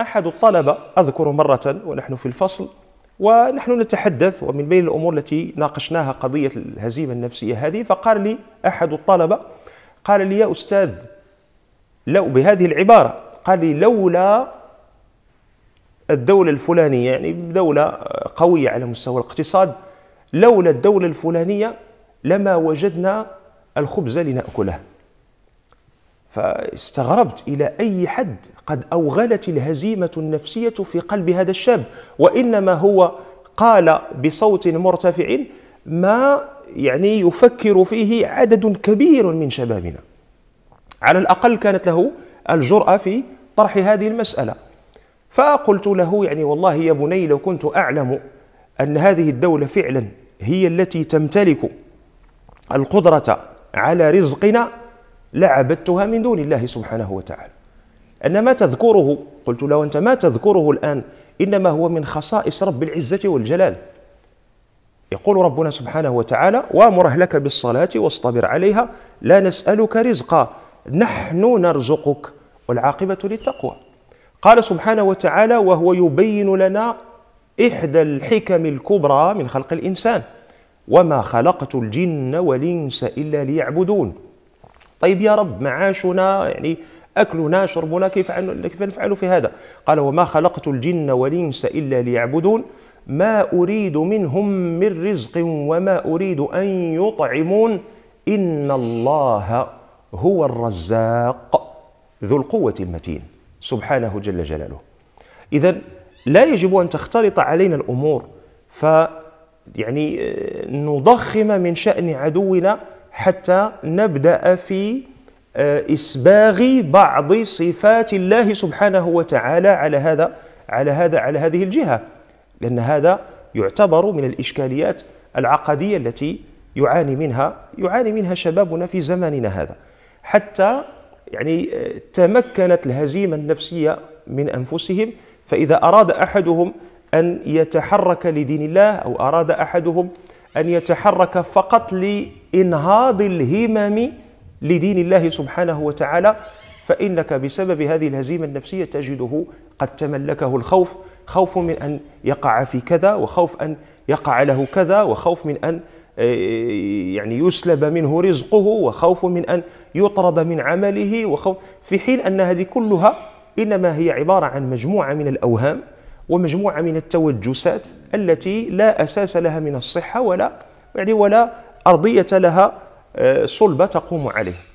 أحد الطلبة أذكر مرة ونحن في الفصل ونحن نتحدث ومن بين الأمور التي ناقشناها قضية الهزيمة النفسية هذه فقال لي أحد الطلبة قال لي يا أستاذ لو بهذه العبارة قال لي لولا الدولة الفلانية يعني دولة قوية على مستوى الاقتصاد لولا الدولة الفلانية لما وجدنا الخبز لنأكله فاستغربت الى اي حد قد اوغلت الهزيمه النفسيه في قلب هذا الشاب وانما هو قال بصوت مرتفع ما يعني يفكر فيه عدد كبير من شبابنا على الاقل كانت له الجراه في طرح هذه المساله فقلت له يعني والله يا بني لو كنت اعلم ان هذه الدوله فعلا هي التي تمتلك القدره على رزقنا لعبدتها من دون الله سبحانه وتعالى أن ما تذكره قلت له أنت ما تذكره الآن إنما هو من خصائص رب العزة والجلال يقول ربنا سبحانه وتعالى وامر اهلك بالصلاه واصطبر عليها لا نسالك رزقا نحن نرزقك والعاقبه للتقوى قال سبحانه وتعالى وهو يبين لنا احدى الحكم الكبرى من خلق الانسان وما خلقت الجن والانس الا ليعبدون طيب يا رب معاشنا يعني أكلنا شربنا كيف كيف نفعل في هذا قال وما خلقت الجن والإنس إلا ليعبدون ما أريد منهم من رزق وما أريد أن يطعمون إن الله هو الرزاق ذو القوة المتين سبحانه جل جلاله إذا لا يجب أن تختلط علينا الأمور ف يعني آه، نضخم من شأن عدونا حتى نبدأ في آه، إسباغ بعض صفات الله سبحانه وتعالى على هذا على هذا على هذه الجهة لأن هذا يعتبر من الإشكاليات العقدية التي يعاني منها يعاني منها شبابنا في زماننا هذا حتى يعني آه، تمكنت الهزيمة النفسية من أنفسهم فإذا أراد أحدهم أن يتحرك لدين الله أو أراد أحدهم أن يتحرك فقط لإنهاض الهمم لدين الله سبحانه وتعالى فإنك بسبب هذه الهزيمة النفسية تجده قد تملكه الخوف خوف من أن يقع في كذا وخوف أن يقع له كذا وخوف من أن آه، يعني يسلب منه رزقه وخوف من أن يطرد من عمله وخوف في حين أن هذه كلها إنما هي عبارة عن مجموعة من الأوهام ومجموعة من التوجسات التي لا أساس لها من الصحة ولا يعني ولا أرضية لها آه، صلبة تقوم عليه